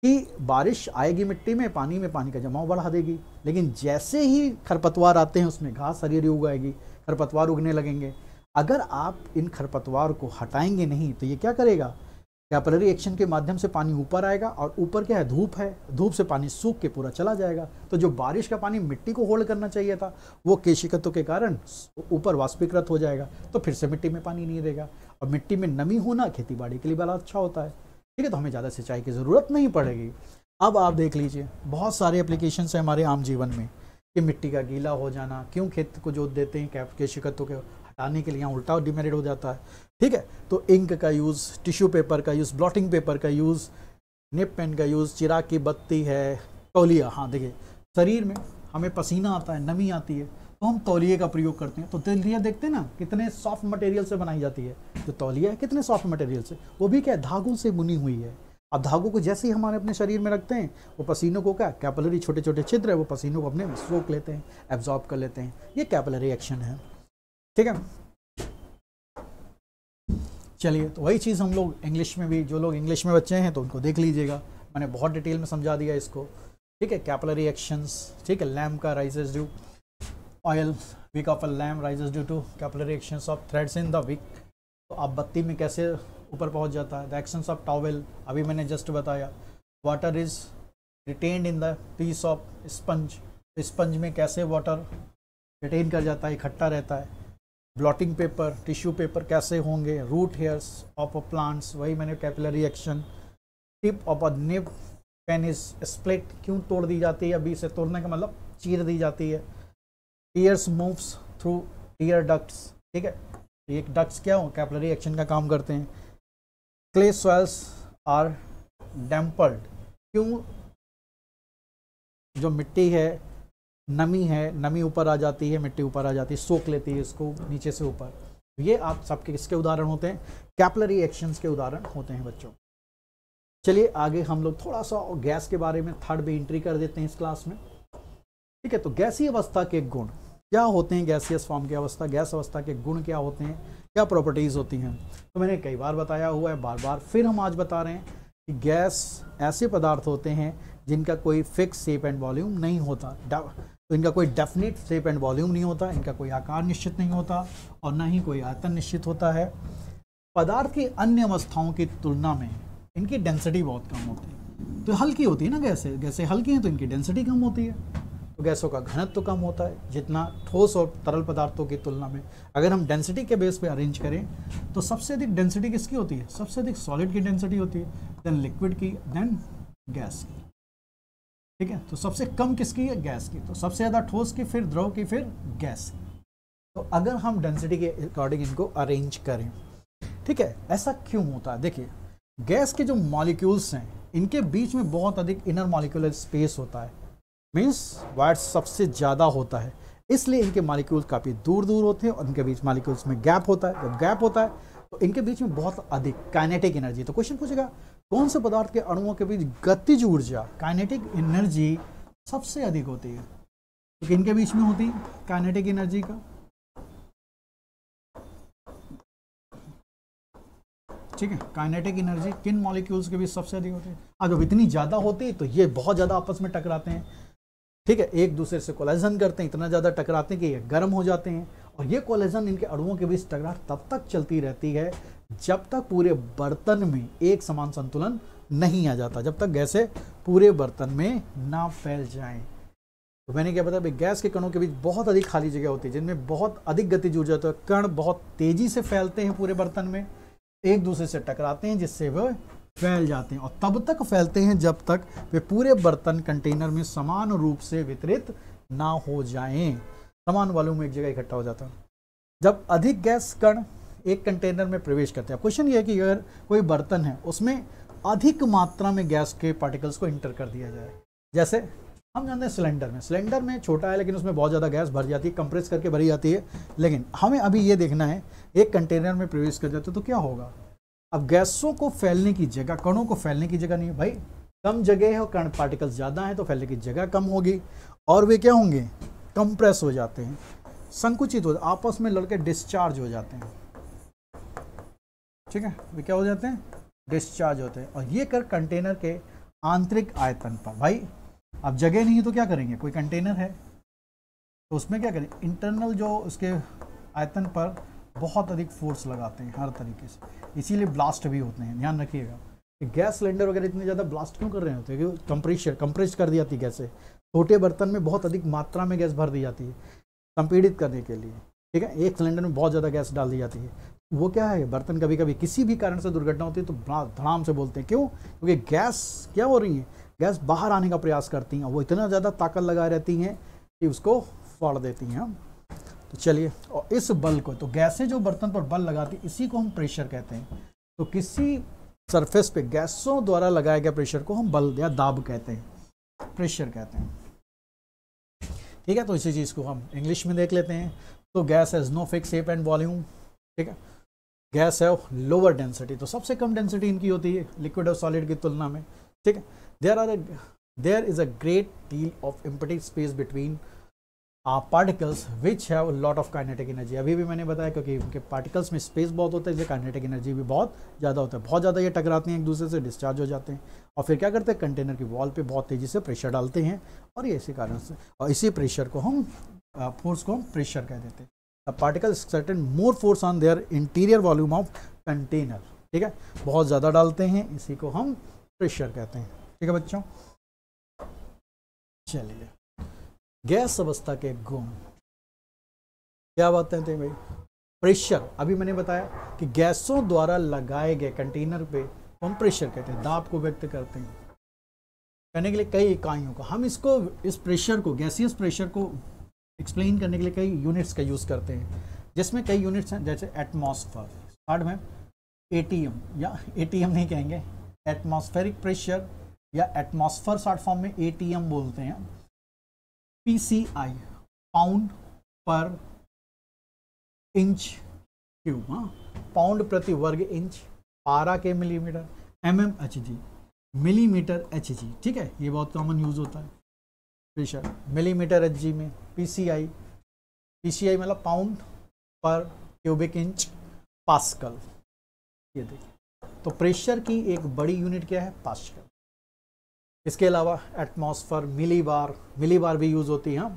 कि बारिश आएगी मिट्टी में पानी में पानी का जमाव बढ़ा देगी लेकिन जैसे ही खरपतवार आते हैं उसमें घास हरी हरी उगाएगी खरपतवार उगने लगेंगे अगर आप इन खरपतवार को हटाएंगे नहीं तो ये क्या करेगा कैपलरी एक्शन के माध्यम से पानी ऊपर आएगा और ऊपर क्या है धूप है धूप से पानी सूख के पूरा चला जाएगा तो जो बारिश का पानी मिट्टी को होल्ड करना चाहिए था वो केशिकत्व के कारण ऊपर वाष्पीकृत हो जाएगा तो फिर से मिट्टी में पानी नहीं देगा और मिट्टी में नमी होना खेती बाड़ी के लिए बड़ा अच्छा होता है ठीक है तो हमें ज़्यादा सिंचाई की ज़रूरत नहीं पड़ेगी अब आप देख लीजिए बहुत सारे एप्लीकेशन है हमारे आम जीवन में कि मिट्टी का गीला हो जाना क्यों खेत को जोत देते हैं कैप के शिकतों के हटाने के लिए यहाँ उल्टा डिमेरिट हो जाता है ठीक है तो इंक का यूज़ टिश्यू पेपर का यूज़ ब्लॉटिंग पेपर का यूज़ निप पेन का यूज़ चिराग की बत्ती है तौलिया हाँ देखिए शरीर में हमें पसीना आता है नमी आती है तो हम तौलिए का प्रयोग करते हैं तो तौलिया देखते हैं ना कितने सॉफ्ट मटेरियल से बनाई जाती है जो तौलिया है कितने सॉफ्ट मटेरियल से वो भी क्या धागों से बुनी हुई है अब धागों को जैसे ही हमारे अपने शरीर में रखते हैं वो पसीनों को क्या कैपलरी छोटे छोटे छिद्र है वो पसीनों को अपने में सोख लेते हैं एब्जॉर्ब कर लेते हैं ये कैपलरी एक्शन है ठीक है चलिए तो वही चीज़ हम लोग इंग्लिश में भी जो लोग इंग्लिश में बच्चे हैं तो उनको देख लीजिएगा मैंने बहुत डिटेल में समझा दिया इसको ठीक है कैपलरी एक्शंस ठीक है लैम्प का rises due oil wick of a lamp rises due to capillary action of threads in the wick तो आप बत्ती में कैसे ऊपर पहुंच जाता है द एक्शंस ऑफ टॉवेल अभी मैंने जस्ट बताया water is retain in the piece of sponge sponge में कैसे वाटर रिटेन कर जाता है इकट्ठा रहता है ब्लॉटिंग पेपर टिश्यू पेपर कैसे होंगे root hairs of a plants वही मैंने capillary action tip of a nib pen is split क्यों तोड़ दी जाती है अभी इसे तोड़ने का मतलब चीर दी जाती है tears moves through tear ducts ठीक है तो ये डक्ट्स क्या हो कैपलरी एक्शन का काम करते हैं क्ले सॉयल्स आर डैम्पर्ड क्यों जो मिट्टी है नमी है नमी ऊपर आ जाती है मिट्टी ऊपर आ जाती है सोख लेती है इसको नीचे से ऊपर तो ये आप सबके किसके उदाहरण होते हैं कैपलरी एक्शंस के उदाहरण होते हैं बच्चों चलिए आगे हम लोग थोड़ा सा गैस के बारे में थर्ड भी एंट्री कर देते हैं इस क्लास में ठीक है तो गैसी अवस्था के गुण क्या होते हैं गैसियस फॉर्म की अवस्था गैस अवस्था के गुण क्या होते हैं क्या प्रॉपर्टीज़ होती हैं तो मैंने कई बार बताया हुआ है बार बार फिर हम आज बता रहे हैं कि गैस ऐसे पदार्थ होते हैं जिनका कोई फिक्स शेप एंड वॉल्यूम नहीं होता तो इनका कोई डेफिनेट शेप एंड वॉल्यूम नहीं होता इनका कोई आकार निश्चित नहीं होता और ना ही कोई आयतन निश्चित होता है पदार्थ की अन्य अवस्थाओं की तुलना में इनकी डेंसिटी बहुत कम होती है तो हल्की होती है ना गैसे गैसे हल्की हैं तो इनकी डेंसिटी कम होती है तो गैसों का घनत्व तो कम होता है जितना ठोस और तरल पदार्थों की तुलना में अगर हम डेंसिटी के बेस पे अरेंज करें तो सबसे अधिक डेंसिटी किसकी होती है सबसे अधिक सॉलिड की डेंसिटी होती है देन लिक्विड की देन गैस की ठीक है तो सबसे कम किसकी है गैस की तो सबसे ज़्यादा ठोस की फिर द्रव की फिर गैस की तो अगर हम डेंसिटी के अकॉर्डिंग इनको अरेंज करें ठीक है ऐसा क्यों होता है देखिए गैस के जो मॉलिक्यूल्स हैं इनके बीच में बहुत अधिक इनर मॉलिक्यूलर स्पेस होता है मीन्स वायर्स सबसे ज़्यादा होता है इसलिए इनके मालिक्यूल्स काफ़ी दूर दूर होते हैं और इनके बीच मालिक्यूल्स में गैप होता है जब गैप होता है तो इनके बीच में बहुत अधिक काइनेटिक एनर्जी तो क्वेश्चन पूछेगा कौन से पदार्थ के अणुओं के बीच गतिज ऊर्जा काइनेटिक एनर्जी सबसे अधिक होती है तो इनके बीच में होती है काइनेटिक एनर्जी का ठीक है काइनेटिक एनर्जी किन मॉलिक्यूल्स के बीच सबसे अधिक होती है अगर जब इतनी ज़्यादा होती है तो ये बहुत ज़्यादा आपस में टकराते हैं ठीक है एक दूसरे से कोलेजन करते हैं इतना ज़्यादा टकराते हैं कि ये गर्म हो जाते हैं और ये कोलेजन इनके अड़ुओं के बीच टकरार तब तक चलती रहती है जब तक पूरे बर्तन में एक समान संतुलन नहीं आ जाता जब तक गैसें पूरे बर्तन में ना फैल जाएं तो मैंने क्या बताया गैस के कणों के बीच बहुत अधिक खाली जगह होती है जिनमें बहुत अधिक गति जुड़ जाती है कण बहुत तेज़ी से फैलते हैं पूरे बर्तन में एक दूसरे से टकराते हैं जिससे वह फैल जाते हैं और तब तक फैलते हैं जब तक वे पूरे बर्तन कंटेनर में समान रूप से वितरित ना हो जाएं समान वॉल्यूम एक जगह इकट्ठा हो जाता है जब अधिक गैस कण एक कंटेनर में प्रवेश करते हैं क्वेश्चन ये है कि अगर कोई बर्तन है उसमें अधिक मात्रा में गैस के पार्टिकल्स को इंटर कर दिया जाए जैसे हम जानते हैं सिलेंडर में सिलेंडर में छोटा है लेकिन उसमें बहुत ज़्यादा गैस भर जाती है कंप्रेस करके भरी जाती है लेकिन हमें अभी ये देखना है एक कंटेनर में प्रवेश कर जाते तो क्या होगा अब गैसों को फैलने की जगह कणों को फैलने की जगह नहीं भाई कम जगह है और कण पार्टिकल्स ज़्यादा हैं तो फैलने की जगह कम होगी और वे क्या होंगे कंप्रेस हो जाते हैं संकुचित हो आपस में लड़के डिस्चार्ज हो जाते हैं ठीक है वे क्या हो जाते हैं डिस्चार्ज होते हैं और ये कर कंटेनर के आंतरिक आयतन पर भाई अब जगह नहीं है तो क्या करेंगे कोई कंटेनर है तो उसमें क्या करें इंटरनल जो उसके आयतन पर बहुत अधिक फोर्स लगाते हैं हर तरीके से इसीलिए ब्लास्ट भी होते हैं ध्यान रखिएगा गैस सिलेंडर वगैरह इतने ज़्यादा ब्लास्ट क्यों कर रहे होते हैं क्योंकि कंप्रेशर कंप्रेस कर दी जाती है गैसें छोटे बर्तन में बहुत अधिक मात्रा में गैस भर दी जाती है संपीड़ित करने के लिए ठीक है एक सिलेंडर में बहुत ज़्यादा गैस डाल दी जाती है वो क्या है बर्तन कभी कभी किसी भी कारण से दुर्घटना होती है तो धड़ाम से बोलते हैं क्यों क्योंकि गैस क्या हो रही है गैस बाहर आने का प्रयास करती हैं वो इतना ज़्यादा ताकत लगा रहती हैं कि उसको फाड़ देती हैं तो चलिए और इस बल को तो गैसें जो बर्तन पर बल लगाती इसी को हम प्रेशर कहते हैं तो किसी सरफेस पे गैसों द्वारा लगाया गया प्रेशर को हम बल या दाब कहते हैं प्रेशर कहते हैं ठीक है तो इसी चीज़ को हम इंग्लिश में देख लेते हैं तो gas has no fix shape and volume ठीक है गैस है लोअर डेंसिटी तो सबसे कम डेंसिटी इनकी होती है लिक्विड और सॉलिड की तुलना में ठीक है there are there is a great deal of empty space between particles which have lot of kinetic energy अभी भी मैंने बताया क्योंकि उनके पार्टिकल्स में स्पेस बहुत होता है इसलिए काइनेटिक एनर्जी भी बहुत ज़्यादा होता है बहुत ज़्यादा ये टकराते हैं एक दूसरे से डिस्चार्ज हो जाते हैं और फिर क्या करते हैं कंटेनर की वॉल पे बहुत तेज़ी से प्रेशर डालते हैं और ये इसी कारण से और इसी प्रेशर को हम फोर्स को हम प्रेशर कह देते हैं the particle certain more force on their interior volume of container ठीक है बहुत ज़्यादा डालते हैं इसी को हम प्रेशर कहते हैं ठीक है बच्चों चलिए गैस अवस्था के गुण क्या बात है भाई प्रेशर अभी मैंने बताया कि गैसों द्वारा लगाए गए कंटेनर पे हम प्रेशर कहते हैं दाब को व्यक्त करते हैं कहने के लिए कई इकाइयों का हम इसको इस प्रेशर को गैसियस प्रेशर को एक्सप्लेन करने के लिए कई यूनिट्स का यूज़ करते हैं जिसमें कई यूनिट्स हैं जैसे एटमोसफर थर्ड में एटीएम या एटीएम नहीं कहेंगे एटमॉस्फेरिक प्रेशर या एटमॉस्फर शार्ट फॉर्म में एटीएम बोलते हैं PSI pound per inch cube हाँ पाउंड प्रति वर्ग इंच पारा के millimetre M M H G millimetre H G ठीक है ये बहुत कॉमन यूज़ होता है प्रेशर मिलीमीटर एच जी में पीसीआई पीसीआई मतलब pound per cubic inch pascal ये देखिए तो प्रेशर की एक बड़ी यूनिट क्या है पास्कल इसके अलावा एटमॉस्फर मिलीबार मिलीबार भी यूज़ होती है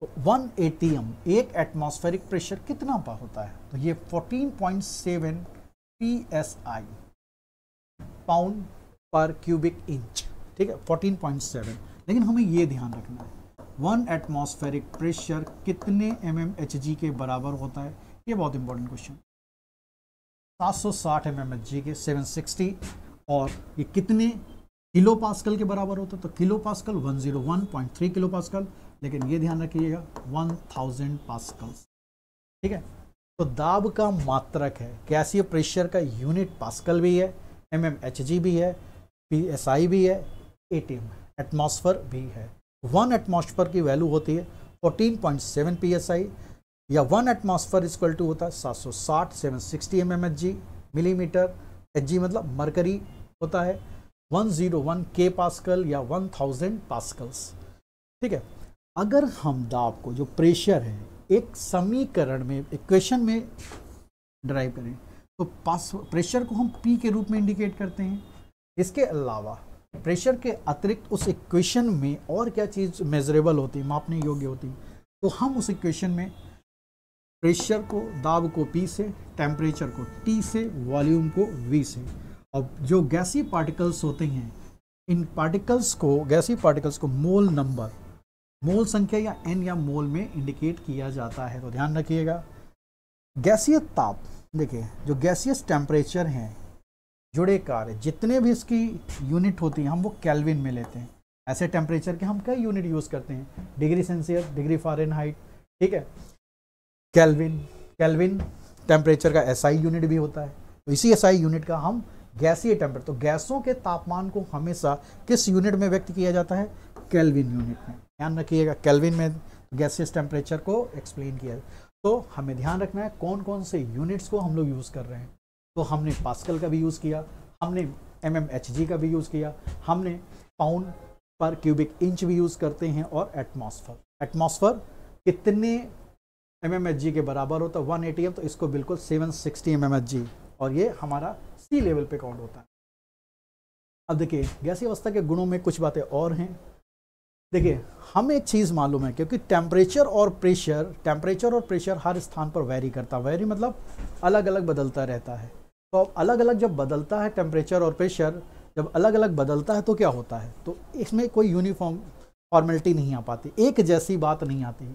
तो वन ए टी एम एक एटमॉस्फेरिक प्रेशर कितना पा होता है तो ये 14.7 P S I pound per cubic inch ठीक है 14.7 लेकिन हमें ये ध्यान रखना है वन एटमॉस्फेरिक प्रेशर कितने एम एम एच जी के बराबर होता है ये बहुत इंपॉर्टेंट क्वेश्चन 760 सौ साठ एम एम एच जी के 760 और ये कितने किलो पास्कल के बराबर होता तो किलो पास्कल 101.3 किलो पास्कल लेकिन ये ध्यान रखिएगा 1000 पास्कल ठीक है तो दाब का मात्रक है कैसी प्रेशर का यूनिट पास्कल भी है एम एम एच जी भी है पी एस आई भी है ए टी एम एटमॉस्फर भी है वन एटमॉस्फर की वैल्यू होती है 14.7 पी एस आई या वन एटमॉस्फर इक्वल टू होता है 760 760 M M H G millimetre H G मतलब मरकरी होता है 101 के पास्कल या 1000 पास्कल्स ठीक है अगर हम दाब को जो प्रेशर है एक समीकरण में इक्वेशन में ड्राइव करें तो पास प्रेशर को हम पी के रूप में इंडिकेट करते हैं इसके अलावा प्रेशर के अतिरिक्त उस इक्वेशन में और क्या चीज़ मेजरेबल होती है मापने योग्य होती है तो हम उस इक्वेशन में प्रेशर को दाब को पी से टेम्परेचर को टी से वॉल्यूम को वी से अब जो गैसी पार्टिकल्स होते हैं इन पार्टिकल्स को गैसी पार्टिकल्स को मोल नंबर मोल संख्या या एन या मोल में इंडिकेट किया जाता है तो ध्यान रखिएगा गैसीय ताप देखिए जो गैसियस टेम्परेचर हैं जुड़े कार्य जितने भी इसकी यूनिट होती हैं हम वो कैलविन में लेते हैं ऐसे टेम्परेचर के हम कई यूनिट यूज़ करते हैं डिग्री सेंसियर डिग्री फॉरन ठीक है कैलविन कैलविन टेम्परेचर का एसआई यूनिट भी होता है तो इसी एसआई यूनिट का हम गैसीय टेम्परेचर तो गैसों के तापमान को हमेशा किस यूनिट में व्यक्त किया जाता है कैलविन यूनिट में ध्यान रखिएगा कैलविन में गैसियस टेम्परेचर को एक्सप्लेन किया तो हमें ध्यान रखना है कौन कौन से यूनिट्स को हम लोग यूज़ कर रहे हैं तो हमने पास्कल का भी यूज़ किया हमने एम एम एच जी का भी यूज़ किया हमने पाउंड पर क्यूबिक इंच भी यूज़ करते हैं और एटमॉस्फर एटमॉस्फर कितने एम एम एच जी के बराबर होता है वन तो इसको बिल्कुल seven sixty M M H G और ये हमारा सी लेवल पे काउंट होता है अब देखिए गैसी अवस्था के गुणों में कुछ बातें और हैं देखिए हम एक चीज़ मालूम है क्योंकि टेम्परेचर और प्रेशर टेम्परेचर और प्रेशर हर स्थान पर वैरी करता है वैरी मतलब अलग अलग बदलता रहता है तो अब अलग अलग जब बदलता है टेम्परेचर और प्रेशर जब अलग अलग बदलता है तो क्या होता है तो इसमें कोई यूनिफॉर्म फॉर्मेलिटी नहीं आ पाती एक जैसी बात नहीं आती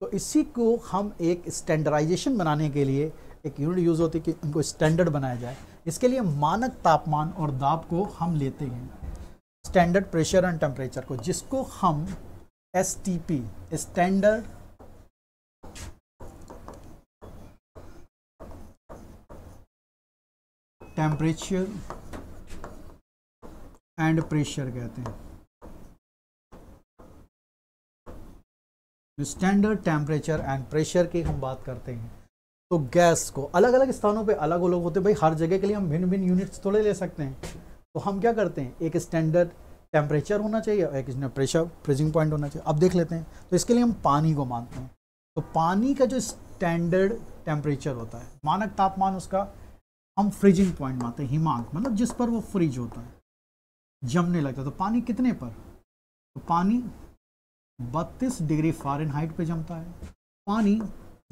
तो इसी को हम एक स्टैंडर्डाइजेशन बनाने के लिए एक यूनिट यूज़ होती है कि उनको स्टैंडर्ड बनाया जाए इसके लिए मानक तापमान और दाब को हम लेते हैं स्टैंडर्ड प्रेशर एंड टेम्परेचर को जिसको हम S T P standard temperature and pressure कहते हैं स्टैंडर्ड टेम्परेचर एंड प्रेशर की हम बात करते हैं तो गैस को अलग अलग स्थानों पे अलग अलग होते हैं भाई हर जगह के लिए हम भिन्न भिन्न यूनिट्स थोड़े ले सकते हैं तो हम क्या करते हैं एक स्टैंडर्ड टेम्परेचर होना चाहिए एक प्रेशर फ्रीजिंग पॉइंट होना चाहिए अब देख लेते हैं तो इसके लिए हम पानी को मानते हैं तो पानी का जो स्टैंडर्ड टेम्परेचर होता है मानक तापमान उसका हम फ्रीजिंग पॉइंट मानते हैं हिमांक मतलब जिस पर वो फ्रिज होता है जमने लगता है तो पानी कितने पर तो पानी बत्तीस डिग्री फारेनहाइट पे जमता है पानी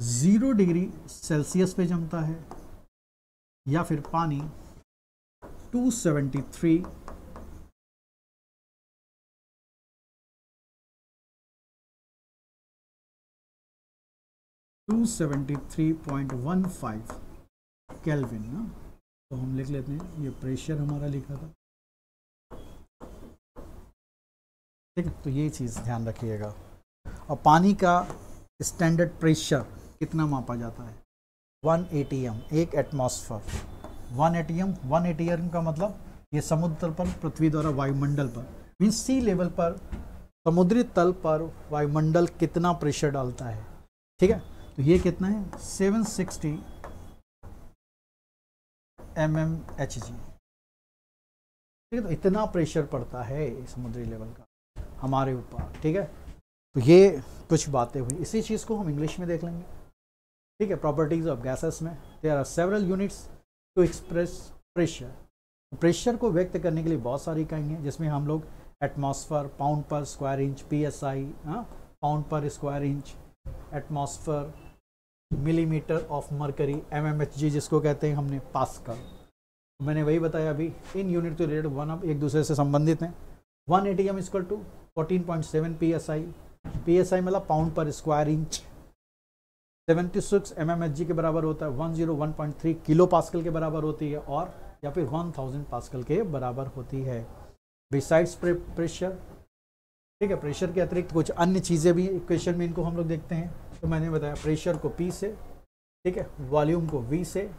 ज़ीरो डिग्री सेल्सियस पे जमता है या फिर पानी 273 273.15 केल्विन ना तो हम लिख लेते हैं ये प्रेशर हमारा लिखा था ठीक है तो ये चीज़ ध्यान रखिएगा और पानी का स्टैंडर्ड प्रेशर कितना मापा जाता है वन ए टी एम एक atmosphere one A T M one A T M का मतलब ये समुद्र तल पर पृथ्वी द्वारा वायुमंडल पर मीन सी लेवल पर समुद्री तल पर वायुमंडल कितना प्रेशर डालता है ठीक है तो ये कितना है seven sixty M M H G ठीक है तो इतना प्रेशर पड़ता है समुद्री लेवल का हमारे ऊपर ठीक है तो ये कुछ बातें हुई इसी चीज़ को हम इंग्लिश में देख लेंगे ठीक है प्रॉपर्टीज ऑफ गैसेस में there are several units to express pressure pressure को व्यक्त करने के लिए बहुत सारी इकाई हैं जिसमें हम लोग atmosphere pound per square inch P S I pound per square inch atmosphere millimetre of mercury M M H G जिसको कहते हैं हमने पास कर तो मैंने वही बताया अभी इन यूनिट टू रिलेटेड वन अब एक दूसरे से संबंधित हैं one A T M to fourteen point seven P S I P S I मतलब pound per square inch 76 six M के बराबर होता है 101.3 किलो पास्कल के बराबर होती है और या फिर 1000 पास्कल के बराबर होती है बिसाइड्स प्रेशर ठीक है प्रेशर के अतिरिक्त कुछ अन्य चीज़ें भी इक्वेशन में इनको हम लोग देखते हैं तो मैंने बताया प्रेशर को पी से ठीक है वॉल्यूम को वी से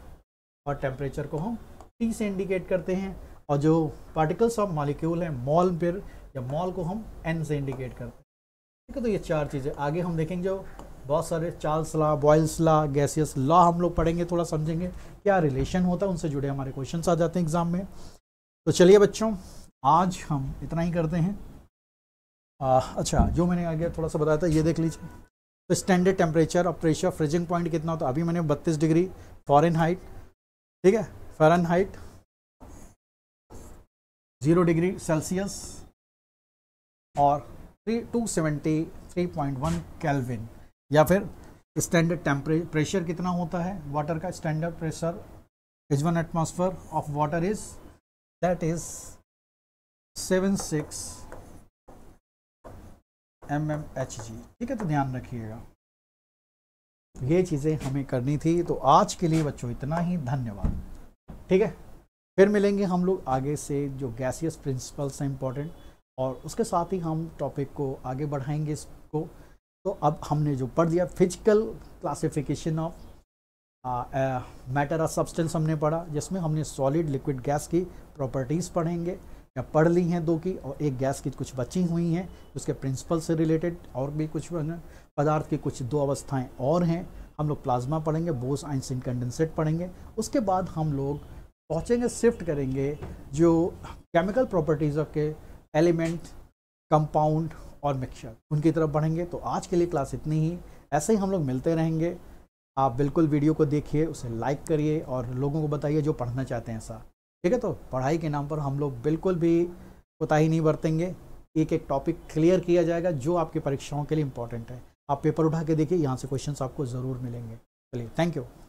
और टेम्परेचर को हम टी से इंडिकेट करते हैं और जो पार्टिकल्स ऑफ मालिक्यूल हैं मॉल पर या मॉल को हम एन से इंडिकेट करते हैं ठीक है तो ये चार चीज़ें आगे हम देखेंगे जो बहुत सारे Charles law Boyle's law gaseous law हम लोग पढ़ेंगे थोड़ा समझेंगे क्या रिलेशन होता है उनसे जुड़े हमारे क्वेश्चन आ जाते हैं एग्ज़ाम में तो चलिए बच्चों आज हम इतना ही करते हैं आ, अच्छा जो मैंने आगे थोड़ा सा बताया था ये देख लीजिए तो स्टैंडर्ड टेम्परेचर और प्रेशर फ्रिजिंग पॉइंट कितना होता है अभी मैंने बत्तीस डिग्री फॉरन हाइट ठीक है Fahrenheit zero degree Celsius और three two seventy three point one kelvin या फिर स्टैंडर्ड टेम्परे प्रेशर कितना होता है वाटर का standard pressure is one atmosphere of water is that is seven six M M H G ठीक है तो ध्यान रखिएगा ये चीज़ें हमें करनी थी तो आज के लिए बच्चों इतना ही धन्यवाद ठीक है फिर मिलेंगे हम लोग आगे से जो गैसियस प्रिंसिपल्स हैं इम्पॉर्टेंट और उसके साथ ही हम टॉपिक को आगे बढ़ाएंगे इसको तो अब हमने जो पढ़ दिया physical classification of matter of substance हमने पढ़ा जिसमें हमने सॉलिड लिक्विड गैस की प्रॉपर्टीज़ पढ़ेंगे या पढ़ ली हैं दो की और एक गैस की कुछ बची हुई हैं उसके प्रिंसिपल से रिलेटेड और भी कुछ पदार्थ की कुछ दो अवस्थाएं और हैं हम लोग प्लाज्मा पढ़ेंगे बोस आइंसिन कंडेंसेट पढ़ेंगे उसके बाद हम लोग पहुँचेंगे शिफ्ट करेंगे जो केमिकल प्रॉपर्टीज़ के एलिमेंट कंपाउंड और मिक्सचर उनकी तरफ बढ़ेंगे तो आज के लिए क्लास इतनी ही ऐसे ही हम लोग मिलते रहेंगे आप बिल्कुल वीडियो को देखिए उसे लाइक करिए और लोगों को बताइए जो पढ़ना चाहते हैं ऐसा ठीक है तो पढ़ाई के नाम पर हम लोग बिल्कुल भी कोताही नहीं बरतेंगे एक एक टॉपिक क्लियर किया जाएगा जो आपकी परीक्षाओं के लिए इंपॉर्टेंट है आप पेपर उठा के देखिए यहाँ से क्वेश्चन आपको ज़रूर मिलेंगे चलिए थैंक यू